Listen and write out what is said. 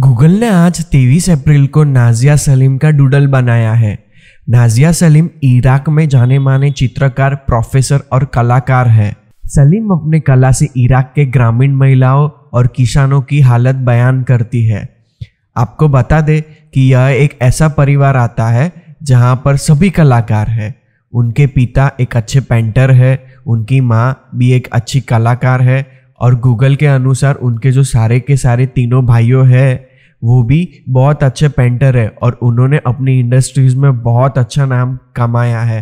Google ने आज 23 अप्रैल को नाजिया सलीम का डूडल बनाया है नाजिया सलीम इराक में जाने माने चित्रकार प्रोफेसर और कलाकार है सलीम अपने कला से इराक के ग्रामीण महिलाओं और किसानों की हालत बयान करती है आपको बता दें कि यह एक ऐसा परिवार आता है जहां पर सभी कलाकार हैं उनके पिता एक अच्छे पेंटर है उनकी माँ भी एक अच्छी कलाकार है और गूगल के अनुसार उनके जो सारे के सारे तीनों भाइयों हैं वो भी बहुत अच्छे पेंटर है और उन्होंने अपनी इंडस्ट्रीज़ में बहुत अच्छा नाम कमाया है